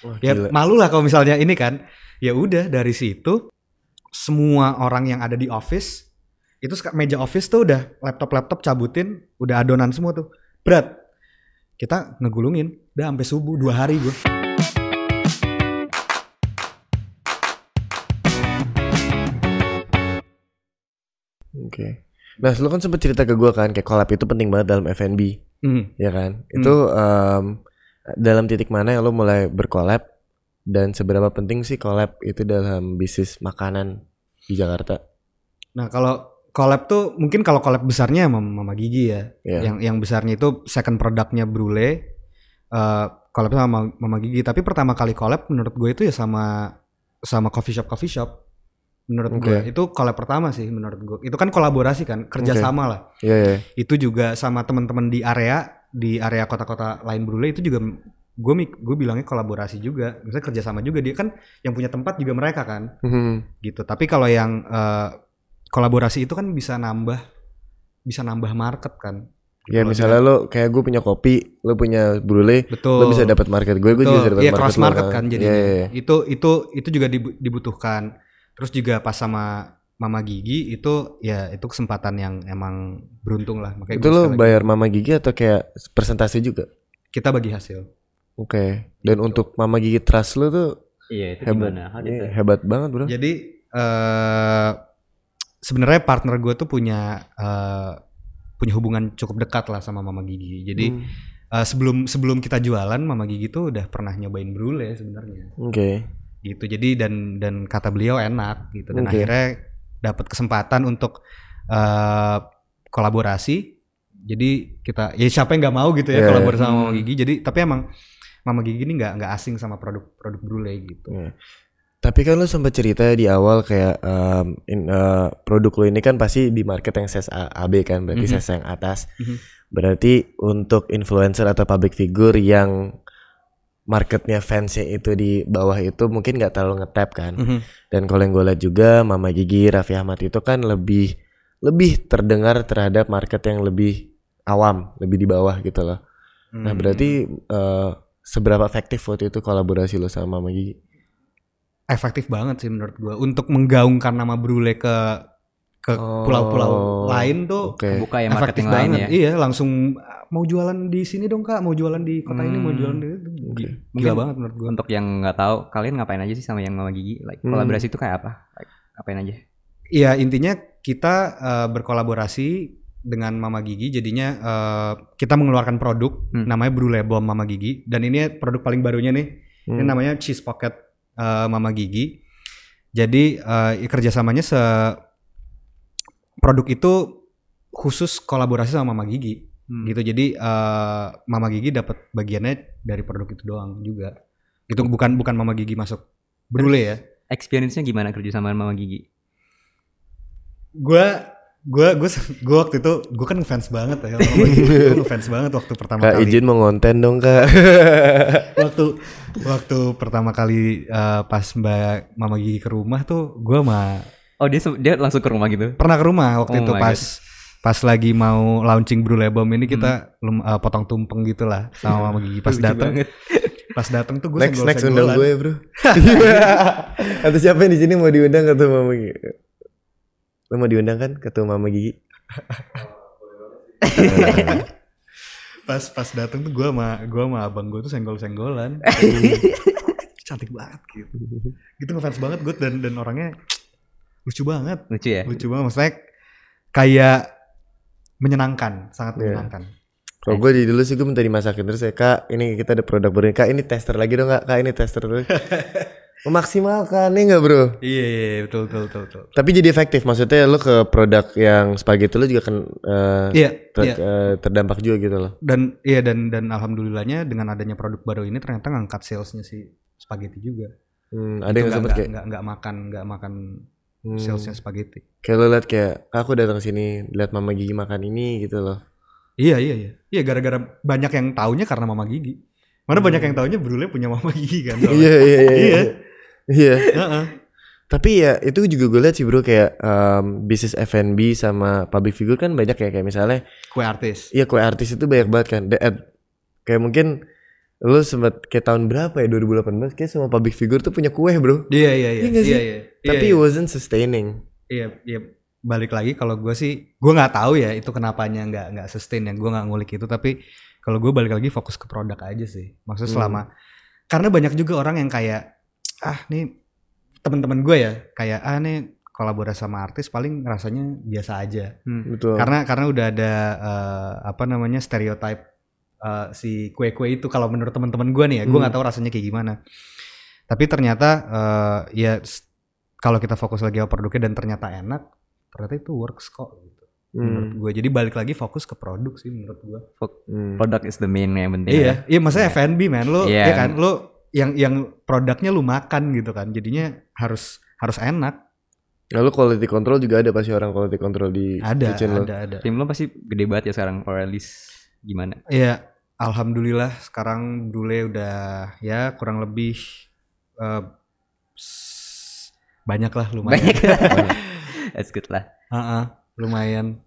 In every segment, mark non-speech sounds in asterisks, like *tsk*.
Wah, ya gila. malu lah kalau misalnya ini kan. Ya udah dari situ semua orang yang ada di office itu meja office tuh udah laptop-laptop cabutin, udah adonan semua tuh. Berat. Kita ngegulungin udah sampai subuh dua hari gue. Oke. Okay. Nah, lu kan sempat cerita ke gue kan kayak collab itu penting banget dalam F&B. Mm. Ya kan? Mm. Itu um, dalam titik mana yang lo mulai berkolab dan seberapa penting sih kolab itu dalam bisnis makanan di Jakarta? Nah kalau kolab tuh mungkin kalau kolab besarnya sama Mama Gigi ya, yeah. yang yang besarnya itu second produknya Brule, eh, kolab uh, sama Mama Gigi. Tapi pertama kali kolab menurut gue itu ya sama sama coffee shop coffee shop menurut okay. gue itu kolab pertama sih menurut gue itu kan kolaborasi kan kerjasama okay. lah yeah, yeah. itu juga sama teman-teman di area di area kota-kota lain Brunei itu juga gue gue bilangnya kolaborasi juga misalnya kerjasama juga dia kan yang punya tempat juga mereka kan hmm. gitu tapi kalau yang uh, kolaborasi itu kan bisa nambah bisa nambah market kan gitu ya misalnya kan. lo kayak gue punya kopi lo punya brule lo bisa dapat market gue gue juga bisa dapat ya, market market lo. kan, kan jadi yeah, yeah. Iya. itu itu itu juga dibutuhkan terus juga pas sama mama gigi itu ya itu kesempatan yang emang beruntung lah makanya itu lo bayar mama gigi atau kayak presentasi juga kita bagi hasil oke okay. Gitu. dan gitu. untuk mama gigi trust lo tuh iya itu hebat, gimana iya, hebat banget bro jadi uh, sebenarnya partner gue tuh punya uh, punya hubungan cukup dekat lah sama mama gigi jadi hmm. uh, sebelum sebelum kita jualan mama gigi tuh udah pernah nyobain brule sebenarnya oke okay. gitu jadi dan dan kata beliau enak gitu dan okay. akhirnya dapat kesempatan untuk uh, kolaborasi. Jadi kita ya siapa yang nggak mau gitu ya yeah. kolaborasi sama Mama Gigi. Jadi tapi emang Mama Gigi ini nggak nggak asing sama produk-produk Brule gitu. Yeah. Tapi kan lu sempat cerita di awal kayak um, in, uh, produk lo ini kan pasti di market yang size AB kan berarti mm -hmm. size yang atas. Mm -hmm. Berarti untuk influencer atau public figure yang marketnya fansnya itu di bawah itu mungkin nggak terlalu ngetap kan. Mm -hmm. Dan kalau yang gue lihat juga Mama Gigi, Raffi Ahmad itu kan lebih lebih terdengar terhadap market yang lebih awam, lebih di bawah gitu loh. Mm. Nah mm-hmm. berarti uh, seberapa efektif waktu itu kolaborasi lo sama Mama Gigi? Efektif banget sih menurut gue untuk menggaungkan nama Brule ke ke pulau-pulau oh, lain tuh okay. buka ya marketing lain ya. Iya, langsung mau jualan di sini dong Kak, mau jualan di kota hmm. ini, mau hmm, jualan di okay. gila banget menurut gua. Untuk yang nggak tahu, kalian ngapain aja sih sama yang Mama Gigi? Like hmm. kolaborasi itu kayak apa? Like, ngapain aja? Iya, intinya kita uh, berkolaborasi dengan Mama Gigi jadinya uh, kita mengeluarkan produk hmm. namanya brulee Bomb Mama Gigi dan ini produk paling barunya nih. Hmm. Ini namanya Cheese Pocket uh, Mama Gigi. Jadi uh, kerjasamanya se produk itu khusus kolaborasi sama Mama Gigi hmm. gitu jadi uh, Mama Gigi dapat bagiannya dari produk itu doang juga itu bukan bukan Mama Gigi masuk berule ya experience-nya gimana kerja sama Mama Gigi gue gue gue gue waktu itu gue kan fans banget ya *laughs* gue fans banget waktu pertama kak, kali izin mau ngonten dong kak *laughs* waktu waktu pertama kali uh, pas mbak mama gigi ke rumah tuh gue sama Oh dia dia langsung ke rumah gitu? Pernah ke rumah waktu oh itu pas God. pas lagi mau launching brule Bomb ini kita hmm. uh, potong tumpeng gitulah sama Mama Gigi pas datang. pas datang tuh gue next, senggol next undang gue bro. *laughs* atau siapa yang di sini mau diundang atau Mama Gigi? Lo mau diundang kan ketua Mama Gigi? *laughs* pas pas datang tuh gue sama gue sama abang gue tuh senggol senggolan *laughs* cantik banget gitu gitu ngefans banget gue dan dan orangnya lucu banget lucu ya lucu banget maksudnya kayak menyenangkan sangat iya. menyenangkan yeah. Kalau gue di dulu sih gue minta dimasakin terus ya kak ini kita ada produk baru kak ini tester lagi dong kak kak ini tester terus *laughs* memaksimalkan nih gak bro? Iya, iya, iya betul, betul betul betul. Tapi jadi efektif maksudnya lo ke produk yang spaghetti lo juga kan uh, iya, ter, iya. Uh, terdampak juga gitu loh. Dan iya dan dan alhamdulillahnya dengan adanya produk baru ini ternyata ngangkat salesnya si spaghetti juga. Hmm, ada gitu, yang sempat kayak nggak makan nggak makan hmm. salesnya spaghetti. Kayak lo liat kayak aku datang sini lihat Mama Gigi makan ini gitu loh. Iya iya iya. Iya gara-gara banyak yang taunya karena Mama Gigi. Mana hmm. banyak yang taunya Brule punya Mama Gigi kan. *laughs* iya iya iya. Iya. Iya. iya. Tapi ya itu juga gue liat sih bro kayak um, bisnis F&B sama public figure kan banyak ya kayak misalnya kue artis. Iya kue artis itu banyak banget kan. Dead. Eh, kayak mungkin lu sempet kayak tahun berapa ya 2018 kayak semua public figure tuh punya kue bro. Iya iya iya. Iya iya tapi yeah, iya, It iya. wasn't sustaining iya yeah, iya yeah. balik lagi kalau gue sih gue nggak tahu ya itu kenapanya nggak nggak sustain ya gue nggak ngulik itu tapi kalau gue balik lagi fokus ke produk aja sih maksud hmm. selama karena banyak juga orang yang kayak ah nih teman-teman gue ya kayak ah nih kolaborasi sama artis paling rasanya biasa aja hmm. Betul. karena karena udah ada uh, apa namanya stereotype uh, si kue-kue itu kalau menurut teman-teman gue nih ya gue hmm. nggak tahu rasanya kayak gimana tapi ternyata uh, ya kalau kita fokus lagi ke produknya dan ternyata enak ternyata itu works kok gitu hmm. menurut gue jadi balik lagi fokus ke produk sih menurut gue hmm. produk is the main yang penting iya ya. Iya, maksudnya yeah. F&B man lo yeah. ya kan lo yang yang produknya lu makan gitu kan jadinya harus harus enak Lalu ya, quality control juga ada pasti orang quality control di ada, kitchen ada, lo. Ada, ada. Tim lo pasti gede banget ya sekarang or at least gimana? Iya, alhamdulillah sekarang Dule udah ya kurang lebih uh, banyak lah lumayan banyak lah *laughs* that's good lah uh -uh, lumayan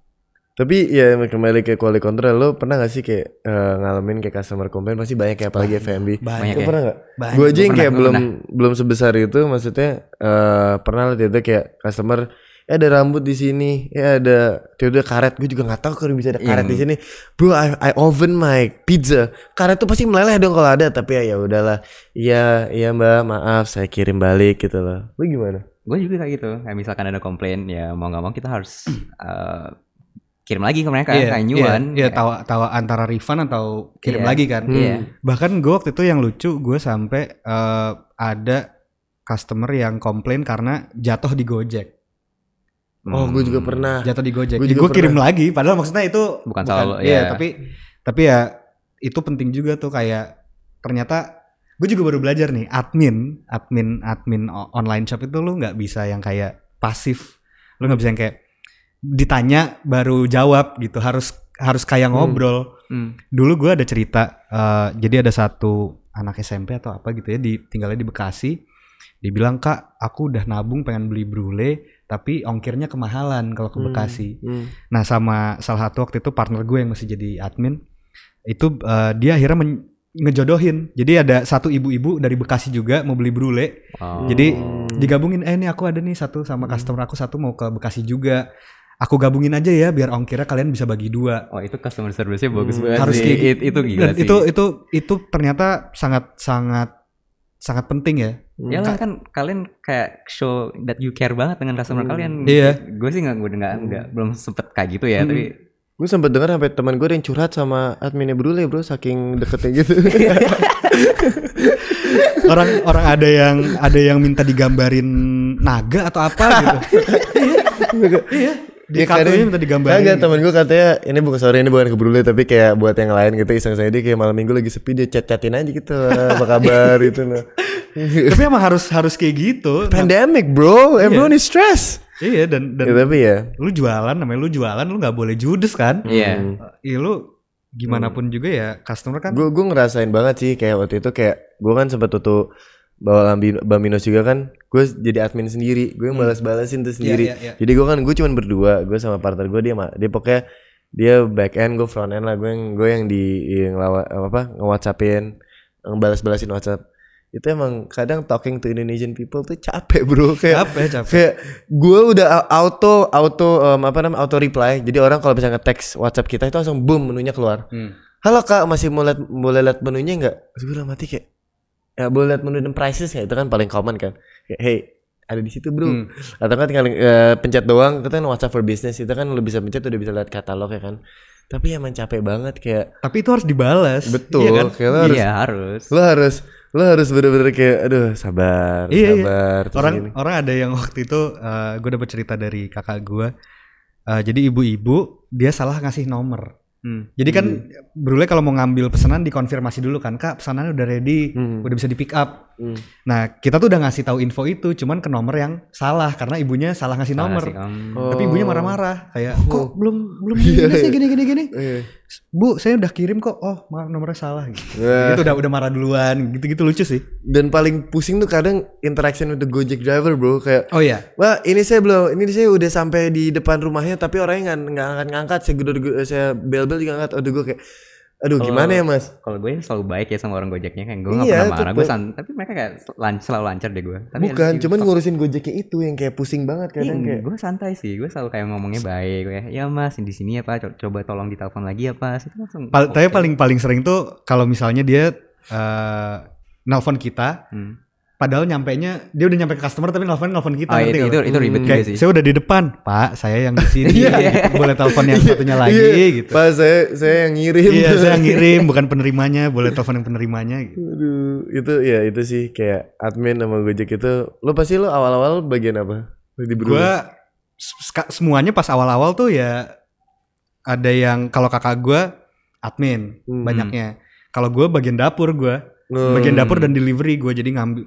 tapi ya kembali ke quality control lo pernah gak sih kayak uh, ngalamin kayak customer complaint pasti banyak ya apalagi FMB. Banyak. ya. ya. pernah gak? Banyak. Gue aja yang kayak belum belum sebesar itu maksudnya uh, pernah lah tuh kayak customer ya ada rambut di sini ya ada tiba-tiba karet gue juga nggak tahu kalau bisa ada karet di hmm. sini bro I, I oven my pizza karet tuh pasti meleleh dong kalau ada tapi ya ya udahlah iya iya mbak maaf saya kirim balik gitu loh lu gimana gue juga kayak gitu kayak misalkan ada komplain ya mau nggak mau kita harus uh, kirim lagi ke mereka yeah, kayak nyuan iya, yeah, yeah, tawa tawa antara refund atau kirim yeah, lagi kan hmm. bahkan gue waktu itu yang lucu gue sampai uh, ada customer yang komplain karena jatuh di Gojek Oh, gue juga hmm. pernah. Jatuh di Gojek. Gue, ya, gue kirim lagi. Padahal maksudnya itu bukan, bukan salah. Iya, ya, tapi tapi ya itu penting juga tuh kayak ternyata gue juga baru belajar nih admin, admin, admin online shop itu lu nggak bisa yang kayak pasif. Lu nggak bisa yang kayak ditanya baru jawab gitu. Harus harus kayak hmm. ngobrol. Hmm. Hmm. Dulu gue ada cerita. Uh, jadi ada satu anak SMP atau apa gitu ya, di, tinggalnya di Bekasi. Dibilang kak, aku udah nabung pengen beli brule tapi ongkirnya kemahalan kalau ke hmm, Bekasi. Hmm, hmm. Nah, sama salah satu waktu itu partner gue yang masih jadi admin itu uh, dia akhirnya men ngejodohin. Jadi ada satu ibu-ibu dari Bekasi juga mau beli brule. Wow. Oh. Jadi digabungin eh ini aku ada nih satu sama hmm. customer aku satu mau ke Bekasi juga. Aku gabungin aja ya biar ongkirnya kalian bisa bagi dua. Oh itu customer service-nya bagus hmm, banget. Harus sih. Gitu. itu gila sih. Itu itu itu ternyata sangat sangat sangat penting ya Ya hmm. lah kan kalian kayak show that you care banget dengan customer hmm. kalian. Iya. Gue sih nggak gue nggak nggak hmm. belum sempet kayak gitu ya hmm. tapi gue sempet dengar sampai teman gue yang curhat sama adminnya Brule bro saking deketnya gitu *laughs* orang orang ada yang ada yang minta digambarin naga atau apa gitu *laughs* iya dia ya, kartunya minta digambarin kagak gitu. temen gue katanya ini bukan sore ini bukan ke Brule tapi kayak buat yang lain gitu iseng iseng dia kayak malam minggu lagi sepi dia chat chatin aja gitu apa kabar *laughs* gitu loh nah. *laughs* tapi emang harus harus kayak gitu pandemic bro iya. everyone yeah. is stress iya dan dan yeah, tapi ya lu jualan namanya lu jualan lu nggak boleh judes kan iya yeah. Hmm. iya lu gimana hmm. pun hmm. juga ya customer kan gue gue ngerasain banget sih kayak waktu itu kayak gue kan sempat tutup bawa Baminos juga kan gue jadi admin sendiri gue yang hmm. balas-balasin tuh iya, sendiri yeah, yeah, yeah. jadi gue kan gue cuman berdua gue sama partner gue dia dia pokoknya dia back end gue front end lah gue yang gue yang di ngelawa apa nge whatsappin ngebalas-balasin whatsapp itu emang kadang talking to Indonesian people tuh capek bro *laughs* kayak capek capek kayak gue udah auto auto um, apa namanya auto reply jadi orang kalau bisa nge WhatsApp kita itu langsung boom menunya keluar hmm. halo kak masih mau lihat boleh lihat menunya nggak Gue udah mati kayak ya boleh lihat menu dan prices ya itu kan paling common kan kayak, hey ada di situ bro hmm. atau kan tinggal uh, pencet doang itu kan WhatsApp for business itu kan lo bisa pencet udah bisa lihat katalog ya kan tapi emang capek banget kayak tapi itu harus dibalas betul iya kan? kayak harus, iya, harus lo harus lo harus bener-bener kayak aduh sabar iya, iya. sabar iya. orang ini. orang ada yang waktu itu uh, eh, gue dapet cerita dari kakak gue uh, jadi ibu-ibu dia salah ngasih nomor Hmm. Jadi kan hmm. Brule kalau mau ngambil pesanan dikonfirmasi dulu kan, Kak, pesanannya udah ready, hmm. udah bisa di pick up. Hmm. Nah, kita tuh udah ngasih tahu info itu, cuman ke nomor yang salah karena ibunya salah ngasih salah nomor. Tapi ibunya marah-marah kayak, "Kok oh, belum belum iya, sih sih iya. gini gini gini." Iya. Bu, saya udah kirim kok. Oh, nomornya salah gitu. udah udah marah duluan. Gitu-gitu lucu sih. Dan paling pusing tuh kadang interaction with the Gojek driver, Bro, kayak Oh iya. Wah, ini saya belum ini saya udah sampai di depan rumahnya tapi orangnya nggak akan ngangkat saya gedor saya bel-bel juga ngangkat. Aduh, gue kayak aduh kalo, gimana ya mas kalau gue selalu baik ya sama orang gojeknya kan gue nggak gak iya, pernah marah gue tapi mereka kayak lan selalu lancar deh gue tapi bukan cuman stop. ngurusin gojeknya itu yang kayak pusing banget kadang iya, kayak gue santai sih gue selalu kayak ngomongnya baik ya ya mas di sini ya pak coba tolong ditelepon lagi ya pak itu langsung Pal okay. tapi paling paling sering tuh kalau misalnya dia uh, eh, nelfon kita hmm Padahal nyampe nya dia udah nyampe ke customer tapi nelfon nelfon kita oh, itu, itu, itu ribet hmm. kayak, sih. Saya udah di depan, Pak. Saya yang di sini. *laughs* ya, Boleh telepon yang iya. satunya lagi iya. gitu. Pak, saya saya yang ngirim. Iya, saya yang ngirim, bukan penerimanya. Boleh telepon yang penerimanya gitu. Aduh, itu ya itu sih kayak admin sama Gojek itu. Lo pasti lo awal-awal bagian apa? Di gua semuanya pas awal-awal tuh ya ada yang kalau kakak gua admin hmm. banyaknya. Kalau gue bagian dapur gue, hmm. bagian dapur dan hmm. delivery gue jadi ngambil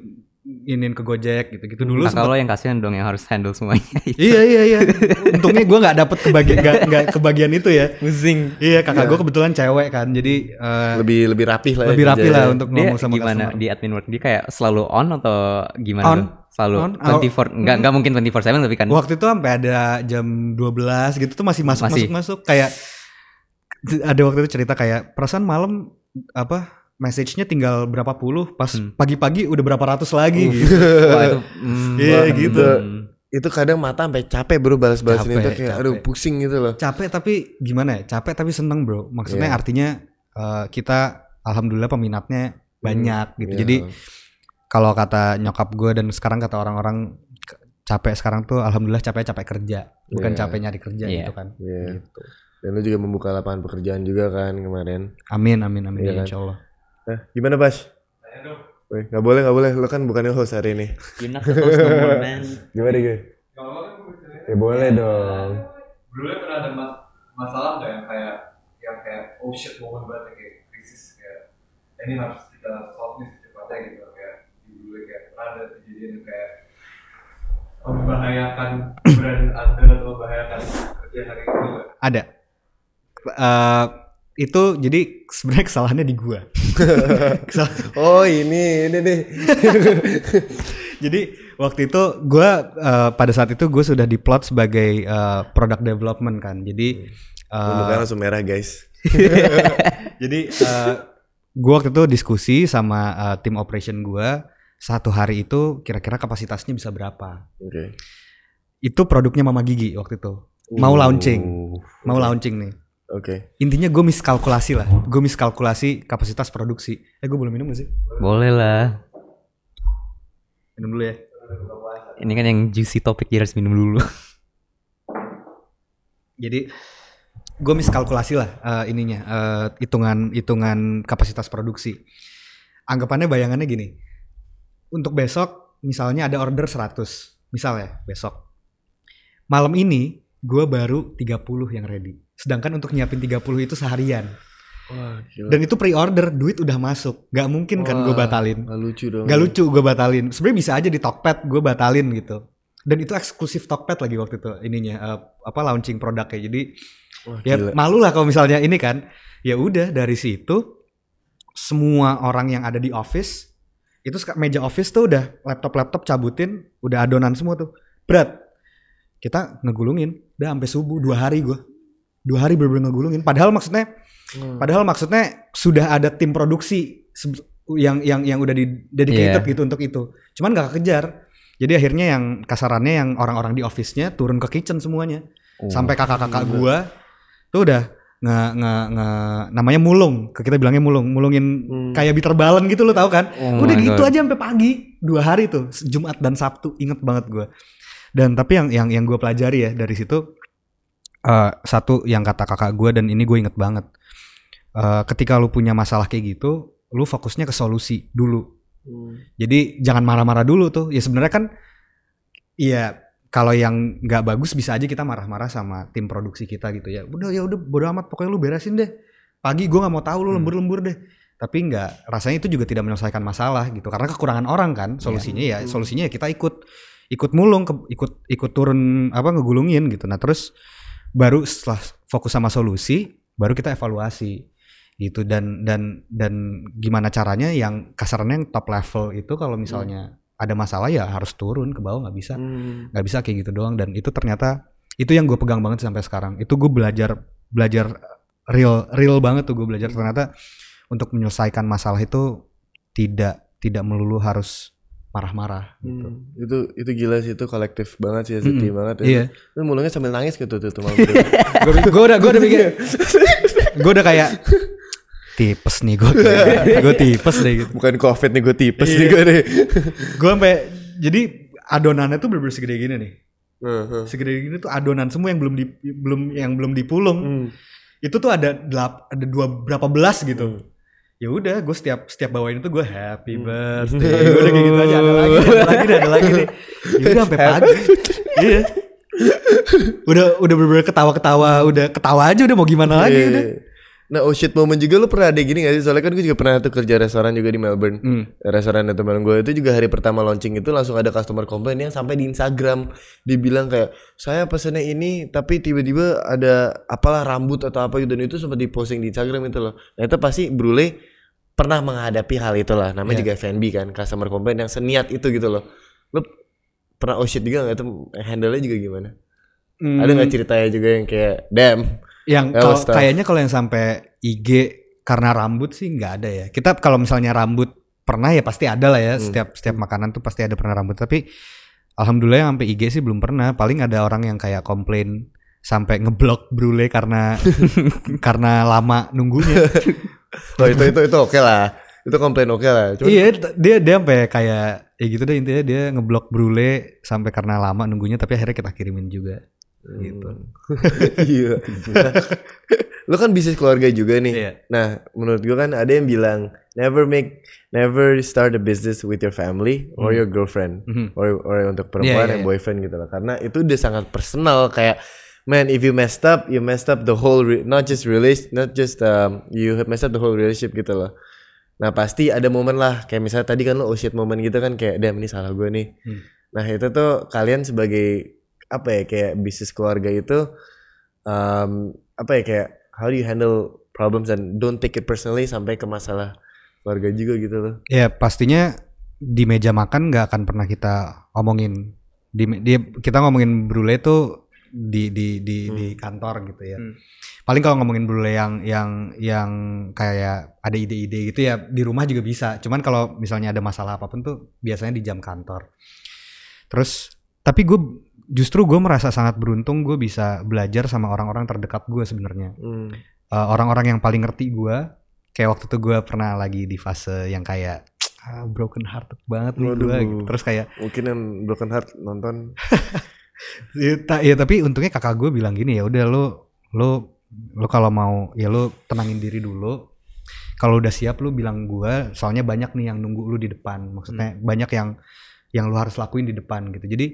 inin ke Gojek gitu-gitu hmm, dulu. Nah kalau yang kasihan dong yang harus handle semuanya. *laughs* Itu. Iya iya iya. Untungnya gue nggak dapet kebagian gak, *laughs* gak kebagian itu ya. Musing. Iya kakak yeah. gue kebetulan cewek kan, jadi uh, lebih lebih rapi lah. Ya lebih rapi lah untuk dia ngomong sama gimana customer. di admin work dia kayak selalu on atau gimana? On. Tuh? Selalu on, 24 enggak enggak mungkin 24/7 tapi kan. Waktu itu sampai ada jam 12 gitu tuh masih masuk masih. masuk masuk kayak ada waktu itu cerita kayak perasaan malam apa message-nya tinggal berapa puluh pas pagi hmm. pagi-pagi udah berapa ratus lagi uh, gitu. *laughs* Wah, itu, *laughs* mm, yeah, iya, gitu. Itu kadang mata sampai capek bro balas-balasin itu kayak capek. aduh pusing gitu loh. Capek tapi gimana ya? Capek tapi seneng bro. Maksudnya yeah. artinya uh, kita alhamdulillah peminatnya banyak hmm, gitu. Yeah. Jadi kalau kata nyokap gue dan sekarang kata orang-orang capek sekarang tuh alhamdulillah capek capek kerja bukan yeah. capek nyari kerja yeah. gitu kan yeah. gitu. dan lu juga membuka lapangan pekerjaan juga kan kemarin amin amin amin yeah, ya, kan? insyaallah. Nah, gimana Bas? Wih, gak boleh, gak boleh. Lo kan bukan host hari ini. *laughs* Gimana, gue? Ya boleh dong. Dulu kan pernah ada masalah nggak yang kayak yang kayak oh shit moment banget kayak krisis kayak ini harus kita solve nih secepatnya gitu kayak dulu kayak pernah ada kejadian yang kayak membahayakan brand anda atau membahayakan kerja hari ini? Ada. Uh, itu jadi sebenarnya kesalahannya di gua. *laughs* oh ini ini nih. *laughs* jadi waktu itu gua uh, pada saat itu gue sudah diplot sebagai uh, product development kan. Jadi uh, langsung merah guys. *laughs* jadi uh, gua waktu itu diskusi sama uh, tim operation gua satu hari itu kira-kira kapasitasnya bisa berapa. Okay. Itu produknya Mama Gigi waktu itu. Mau uh, launching. Mau launching nih Oke. Okay. Intinya gue miskalkulasi lah. Gue miskalkulasi kapasitas produksi. Eh gue belum minum gak sih? Boleh lah. Minum dulu ya. Ini kan yang juicy topik jadi harus minum dulu. *laughs* jadi gue miskalkulasi lah uh, ininya uh, hitungan hitungan kapasitas produksi. Anggapannya bayangannya gini. Untuk besok misalnya ada order 100. Misalnya besok. Malam ini gue baru 30 yang ready Sedangkan untuk nyiapin 30 itu seharian. Wah, gila. Dan itu pre-order, duit udah masuk. Gak mungkin kan Wah, kan gue batalin. Gak lucu dong. Gak ya. lucu gue batalin. Sebenarnya bisa aja di Tokped gue batalin gitu. Dan itu eksklusif Tokped lagi waktu itu ininya uh, apa launching produknya. Jadi Wah, ya malu lah kalau misalnya ini kan. Ya udah dari situ semua orang yang ada di office itu meja office tuh udah laptop-laptop cabutin, udah adonan semua tuh. Berat. Kita ngegulungin, udah sampai subuh dua hari gue dua hari benar-benar ngegulungin padahal maksudnya hmm. padahal maksudnya sudah ada tim produksi yang yang yang udah di dedicated yeah. gitu untuk itu cuman nggak kejar, jadi akhirnya yang kasarannya yang orang-orang di office-nya turun ke kitchen semuanya oh. sampai kakak-kakak gua tuh udah nge, nge, nge namanya mulung kita bilangnya mulung mulungin hmm. kayak bitter balen gitu lo tau kan oh udah gitu God. aja sampai pagi dua hari tuh Jumat dan Sabtu inget banget gue dan tapi yang yang yang gue pelajari ya dari situ uh, satu yang kata kakak gue dan ini gue inget banget uh, ketika lu punya masalah kayak gitu lu fokusnya ke solusi dulu hmm. jadi jangan marah-marah dulu tuh ya sebenarnya kan iya kalau yang nggak bagus bisa aja kita marah-marah sama tim produksi kita gitu ya udah ya udah bodo amat pokoknya lu beresin deh pagi gue nggak mau tahu lu hmm. lembur-lembur deh tapi nggak rasanya itu juga tidak menyelesaikan masalah gitu karena kekurangan orang kan iya. solusinya ya, ya solusinya ya kita ikut ikut mulung ikut ikut turun apa ngegulungin gitu nah terus baru setelah fokus sama solusi baru kita evaluasi gitu dan dan dan gimana caranya yang kasarnya yang top level itu kalau misalnya hmm. ada masalah ya harus turun ke bawah nggak bisa hmm. nggak hmm. bisa kayak gitu doang dan itu ternyata itu yang gue pegang banget sampai sekarang itu gue belajar belajar real real banget tuh gue belajar ternyata untuk menyelesaikan masalah itu tidak tidak melulu harus marah-marah gitu. Hmm. itu itu gila sih itu kolektif banget sih sedih hmm, banget ya. Yeah. Iya. Lu mulanya sambil nangis gitu tuh tuh *laughs* Gue udah gue udah mikir. Iya. Gue udah kayak tipes nih gue *laughs* gue tipes deh gitu. bukan covid nih gue tipes nih iya. gue deh *laughs* gue sampai jadi adonannya tuh bener-bener segede gini nih uh-huh. segede gini tuh adonan semua yang belum di belum yang belum dipulung hmm. itu tuh ada delap, ada dua berapa belas gitu hmm ya udah gue setiap setiap bawain itu gue happy hmm. birthday gue ya udah kayak gitu aja ada lagi ada lagi ada lagi nih ya udah sampai pagi iya udah udah bener-bener ketawa-ketawa udah ketawa aja udah mau gimana lagi iya. udah Nah, oh shit moment juga lu pernah ada gini gak sih? Soalnya kan gue juga pernah tuh kerja restoran juga di Melbourne. Hmm. Restoran teman gue itu juga hari pertama launching itu langsung ada customer complaint yang sampai di Instagram dibilang kayak saya pesannya ini tapi tiba-tiba ada apalah rambut atau apa gitu dan itu sempat diposting di Instagram itu loh. Nah, itu pasti Brule pernah menghadapi hal itu lah. Namanya yeah. juga FNB kan, customer complaint yang seniat itu gitu loh. Lu pernah oh shit juga gak itu handle-nya juga gimana? Hmm. Ada gak ceritanya juga yang kayak damn yang ya, kalo, kayaknya kalau yang sampai IG karena rambut sih nggak ada ya. Kita kalau misalnya rambut pernah ya pasti ada lah ya. Hmm. Setiap setiap makanan tuh pasti ada pernah rambut. Tapi alhamdulillah yang sampai IG sih belum pernah. Paling ada orang yang kayak komplain sampai ngeblok Brule karena *laughs* karena lama nunggunya. *laughs* oh itu itu itu oke okay lah. Itu komplain oke okay lah. Cuma Iya, dia dia sampai kayak ya gitu deh intinya dia ngeblok Brule sampai karena lama nunggunya tapi akhirnya kita kirimin juga gitu. Hmm. *laughs* Iya. Lo *laughs* kan bisnis keluarga juga nih. Yeah. Nah, menurut gue kan ada yang bilang never make never start a business with your family or hmm. your girlfriend hmm or or untuk perempuan yeah, yeah, yang iya. boyfriend gitu loh. Karena itu udah sangat personal kayak man if you messed up you messed up the whole not just release not just um, you messed up the whole relationship gitu loh. Nah pasti ada momen lah kayak misalnya tadi kan lo oh shit momen gitu kan kayak damn ini salah gue nih. Hmm. Nah itu tuh kalian sebagai apa ya kayak bisnis keluarga itu um, apa ya kayak how do you handle problems and don't take it personally sampai ke masalah keluarga juga gitu loh. Ya pastinya di meja makan nggak akan pernah kita omongin di, di kita ngomongin brule itu di di di hmm. di kantor gitu ya. Hmm. Paling kalau ngomongin brule yang yang yang kayak ada ide-ide gitu ya di rumah juga bisa. Cuman kalau misalnya ada masalah apapun tuh biasanya di jam kantor. Terus tapi gue justru gue merasa sangat beruntung gue bisa belajar sama orang-orang terdekat gue sebenarnya hmm. uh, orang-orang yang paling ngerti gue kayak waktu itu gue pernah lagi di fase yang kayak *tsk* ah, broken heart banget nih gue gitu. terus kayak mungkin yang broken heart nonton *laughs* ya, ya tapi untungnya kakak gue bilang gini ya udah lo lo lo kalau mau ya lo tenangin diri dulu kalau udah siap lu bilang gue soalnya banyak nih yang nunggu lu di depan maksudnya hmm. banyak yang yang lu harus lakuin di depan gitu jadi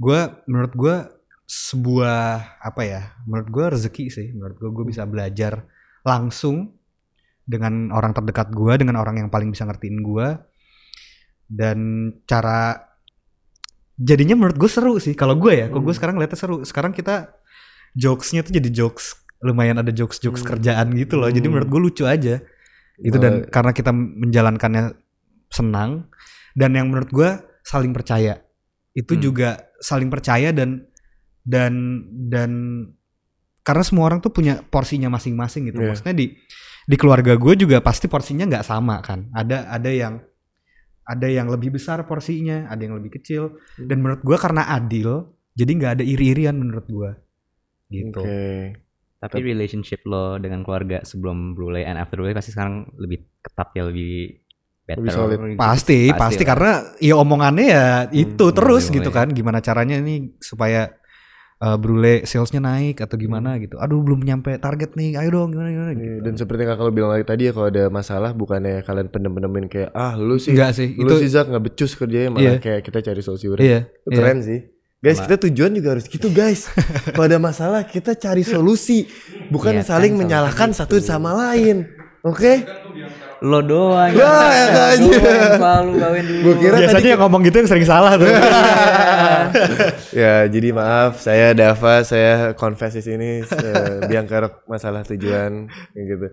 gue menurut gue sebuah apa ya menurut gue rezeki sih menurut gue gue bisa belajar langsung dengan orang terdekat gue dengan orang yang paling bisa ngertiin gue dan cara jadinya menurut gue seru sih kalau gue ya hmm. kalau gue sekarang lihatnya seru sekarang kita jokesnya tuh jadi jokes lumayan ada jokes jokes hmm. kerjaan gitu loh jadi hmm. menurut gue lucu aja itu uh. dan karena kita menjalankannya senang dan yang menurut gue saling percaya itu hmm. juga saling percaya dan dan dan karena semua orang tuh punya porsinya masing-masing gitu. Yeah. Maksudnya di di keluarga gue juga pasti porsinya nggak sama kan. Ada ada yang ada yang lebih besar porsinya, ada yang lebih kecil. Hmm. Dan menurut gue karena adil, jadi nggak ada iri-irian menurut gue. Gitu. Okay. Tapi relationship lo dengan keluarga sebelum Brule and after Brule pasti sekarang lebih ketat ya, lebih Better. Lebih solid. Pasti, pasti, pasti karena ya omongannya ya itu hmm, terus iya, gitu boleh. Iya. kan. Gimana caranya ini supaya uh, Brule salesnya naik atau gimana hmm. gitu. Aduh belum nyampe target nih, ayo dong gimana gimana. Iya, gitu. Dan seperti kakak lo bilang lagi tadi ya kalau ada masalah bukannya kalian pendem-pendemin kayak ah lu sih, Enggak sih lu itu, sih Zak nggak becus kerjanya malah iya. kayak kita cari solusi udah. Iya, itu iya. keren sih. Guys, Mbak. kita tujuan juga harus gitu, guys. pada *laughs* masalah, kita cari solusi, bukan ya, saling kan, menyalahkan satu sama lain. Oke? Okay? lo doang ya, Wah, ya, aja. yang selalu gawain dulu. kira Biasanya tadi... yang ngomong gitu yang sering salah tuh. Iya. *laughs* ya, jadi maaf saya Dava, saya confess di sini biang kerok masalah tujuan gitu.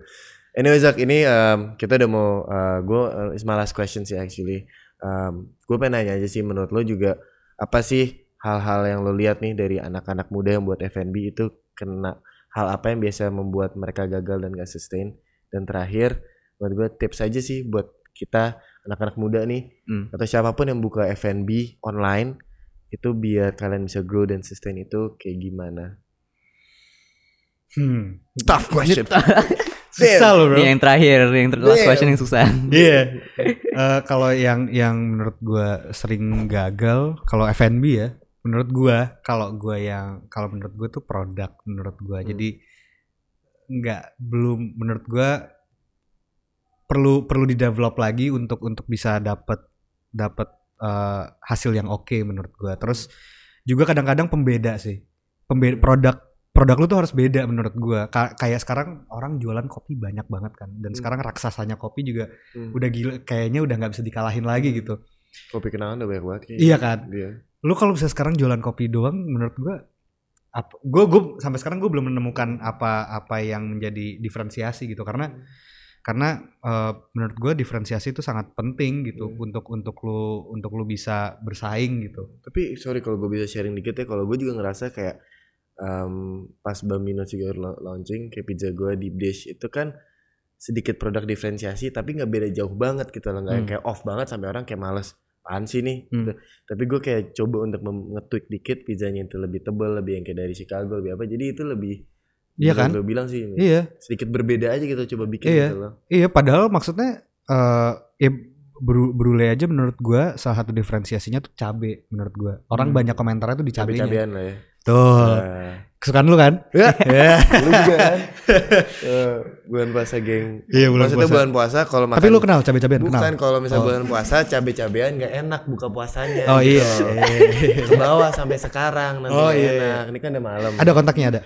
Anyway Zak, ini um, kita udah mau uh, eh, gue uh, is my last question sih actually. Um, gue pengen nanya aja sih menurut lo juga apa sih hal-hal yang lo lihat nih dari anak-anak muda yang buat FNB itu kena hal apa yang biasa membuat mereka gagal dan gak sustain? Dan terakhir, buat gue tips aja sih buat kita anak-anak muda nih hmm. atau siapapun yang buka F&B online itu biar kalian bisa grow dan sustain itu kayak gimana? Hmm, tough question. *laughs* susah *laughs* loh bro. Yang terakhir, yang ter last question yang susah. *laughs* Iya. Yeah. uh, kalau yang yang menurut gue sering gagal, kalau F&B ya, menurut gue, kalau gue yang kalau menurut gue tuh produk menurut gue. Hmm. Jadi nggak belum menurut gue perlu perlu di develop lagi untuk untuk bisa dapat dapat uh, eh, hasil yang oke okay menurut gue terus juga kadang-kadang pembeda sih pembeda produk produk lu tuh harus beda menurut gue Ka kayak sekarang orang jualan kopi banyak banget kan dan hmm. sekarang raksasanya kopi juga hmm. udah gila kayaknya udah nggak bisa dikalahin lagi gitu kopi kenangan udah banyak banget kayaknya. iya kan iya. lu kalau bisa sekarang jualan kopi doang menurut gue gue gue sampai sekarang gue belum menemukan apa apa yang menjadi diferensiasi gitu karena hmm karena uh, menurut gue diferensiasi itu sangat penting gitu hmm. untuk untuk lu untuk lu bisa bersaing gitu tapi sorry kalau gue bisa sharing dikit ya kalau gue juga ngerasa kayak um, pas Bambino juga launching kayak pizza gue di dish itu kan sedikit produk diferensiasi tapi nggak beda jauh banget gitu loh hmm. kayak off banget sampai orang kayak males apaan sih nih hmm. gitu. tapi gue kayak coba untuk nge-tweak dikit pizzanya itu lebih tebel lebih yang kayak dari Chicago lebih apa jadi itu lebih Iya kan? Gue bilang sih. Iya. Sedikit berbeda aja kita coba bikin iya. gitu loh. Iya, padahal maksudnya uh, ya bru brule aja menurut gua salah satu diferensiasinya tuh cabe menurut gua. Orang hmm. banyak komentarnya tuh di cabenya. Cabe-cabean lah ya. Tuh. Uh. Kesukaan lu kan? Iya. *laughs* lu juga kan. uh, bulan puasa, geng. Iya, bulan Maksudnya puasa. bulan puasa kalau makan Tapi lu kenal cabe-cabean kenal. Bukan kalau misalnya oh. bulan puasa cabe-cabean gak enak buka puasanya. Oh gitu. iya. *laughs* Ke bawah sampai sekarang nanti oh, iya. enak. Iya. Ini kan udah malam. Ada kontaknya ada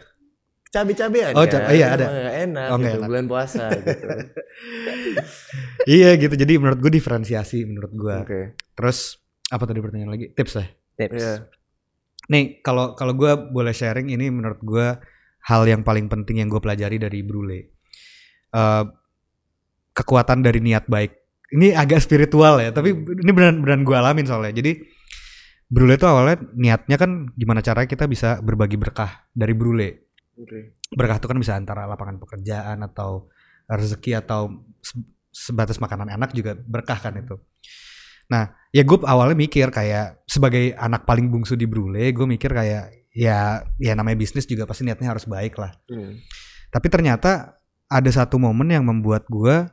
cabai-cabean oh, kan? iya ada enak oh, gitu, enak. bulan puasa gitu. *laughs* iya gitu jadi menurut gue diferensiasi menurut gue okay. terus apa tadi pertanyaan lagi tips lah ya? tips yeah. nih kalau kalau gue boleh sharing ini menurut gue hal yang paling penting yang gue pelajari dari Brule uh, kekuatan dari niat baik ini agak spiritual ya tapi hmm. ini benar benar gue alamin soalnya jadi Brule itu awalnya niatnya kan gimana caranya kita bisa berbagi berkah dari Brule Okay. Berkah itu kan bisa antara lapangan pekerjaan atau rezeki atau sebatas makanan enak juga berkah kan itu. Nah, ya gue awalnya mikir kayak sebagai anak paling bungsu di Brule, gue mikir kayak ya ya namanya bisnis juga pasti niatnya harus baik lah. Mm. Tapi ternyata ada satu momen yang membuat gue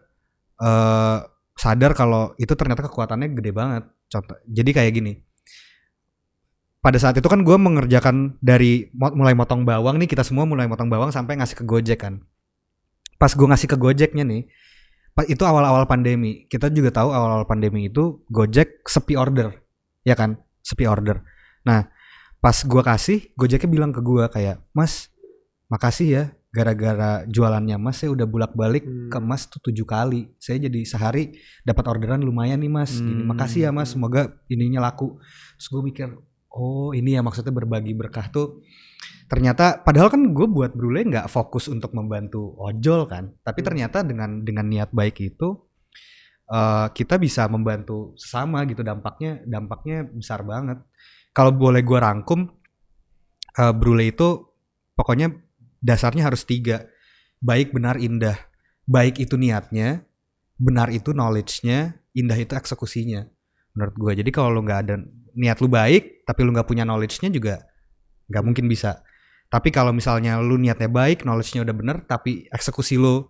uh, sadar kalau itu ternyata kekuatannya gede banget. Contoh, jadi kayak gini pada saat itu kan gue mengerjakan dari mulai motong bawang nih kita semua mulai motong bawang sampai ngasih ke Gojek kan. Pas gue ngasih ke Gojeknya nih, itu awal-awal pandemi. Kita juga tahu awal-awal pandemi itu Gojek sepi order, ya kan? Sepi order. Nah, pas gue kasih, Gojeknya bilang ke gue kayak, Mas, makasih ya, gara-gara jualannya Mas saya udah bulak balik hmm. ke Mas tuh tujuh kali. Saya jadi sehari dapat orderan lumayan nih Mas. Hmm. Gini, makasih ya Mas, hmm. semoga ininya laku. Terus gue mikir, oh ini ya maksudnya berbagi berkah tuh ternyata padahal kan gue buat brule nggak fokus untuk membantu ojol kan tapi hmm. ternyata dengan dengan niat baik itu uh, kita bisa membantu sesama gitu dampaknya dampaknya besar banget kalau boleh gue rangkum uh, brule itu pokoknya dasarnya harus tiga baik benar indah baik itu niatnya benar itu knowledge-nya indah itu eksekusinya menurut gue jadi kalau lo nggak ada niat lu baik tapi lu nggak punya knowledge-nya juga nggak mungkin bisa. Tapi kalau misalnya lu niatnya baik, knowledge-nya udah bener, tapi eksekusi lu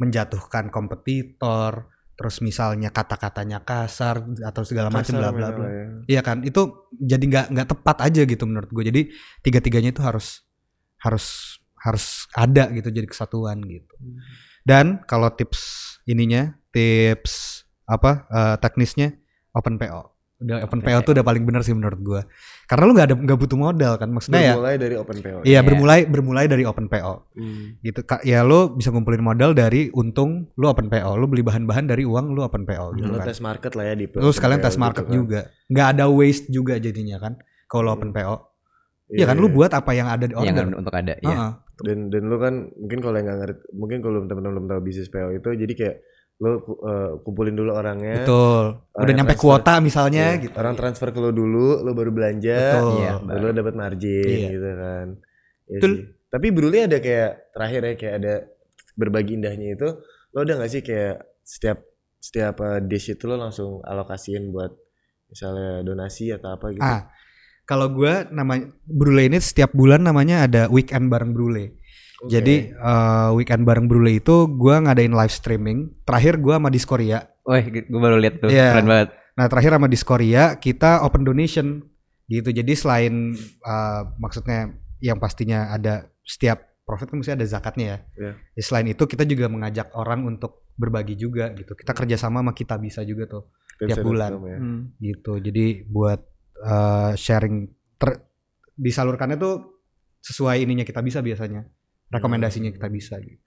menjatuhkan kompetitor, terus misalnya kata-katanya kasar atau segala macam bla bla gitu bla. Ya. Iya kan? Itu jadi nggak nggak tepat aja gitu menurut gue. Jadi tiga-tiganya itu harus harus harus ada gitu jadi kesatuan gitu. Hmm. Dan kalau tips ininya, tips apa uh, teknisnya open PO udah open PO tuh udah paling benar sih menurut gua. Karena lu nggak ada nggak butuh modal kan maksudnya bermulai ya. Bermulai dari open PO. Iya, yeah. bermulai bermulai dari open PO. Hmm. Gitu. Ya lu bisa ngumpulin modal dari untung lu open PO, lu beli bahan-bahan dari uang lu open PO hmm. gitu hmm. kan. Lu tes market lah ya di Lu sekalian tes gitu market gitu juga. Nggak ada waste juga jadinya kan kalau hmm. open PO. Iya yeah, kan lu iya. buat apa yang ada di order. Yang untuk ada, uh -huh. ya. Dan dan lu kan mungkin kalau yang nggak ngerti, mungkin kalau teman-teman belum tahu bisnis PO itu jadi kayak lu uh, kumpulin dulu orangnya. Betul. Orang Udah nyampe transfer, kuota misalnya iya. gitu. Orang transfer ke lu dulu, lu baru belanja, Betul. Iya, lu dapat margin iya. gitu kan. Ya Betul. Tapi Bruli ada kayak terakhir ya kayak ada berbagi indahnya itu, lo udah gak sih kayak setiap setiap uh, dish itu lo langsung alokasiin buat misalnya donasi atau apa gitu? Ah, kalau gue namanya Brule ini setiap bulan namanya ada weekend bareng Brule. Okay. Jadi uh, weekend bareng Brule itu gue ngadain live streaming. Terakhir gue sama Diskoria. Wah, gue baru lihat tuh, yeah. keren banget. Nah terakhir sama Diskoria kita open donation gitu. Jadi selain uh, maksudnya yang pastinya ada setiap profit kan mesti ada zakatnya ya. Yeah. Jadi selain itu kita juga mengajak orang untuk berbagi juga gitu. Kita kerjasama sama kita bisa juga tuh kita tiap bulan ya. hmm. gitu. Jadi buat uh, sharing ter disalurkannya tuh sesuai ininya kita bisa biasanya rekomendasinya kita bisa gitu.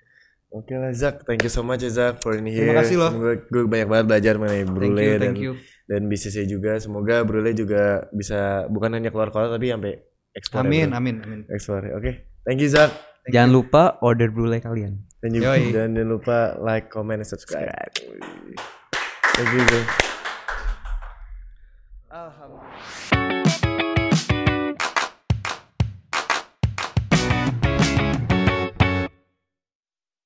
Oke okay lah Zak, thank you so much ya Zak for in here. Terima kasih loh. Semoga gue banyak banget belajar mengenai Brule thank you, thank dan you. dan bisnisnya juga. Semoga Brule juga bisa bukan hanya keluar kota tapi sampai ekspor. Ya, amin, amin, amin. Ekspor. Ya. Oke, okay. thank you Zak. jangan you. lupa order Brule kalian. Dan juga jangan lupa like, comment, dan subscribe. Thank you. Bro.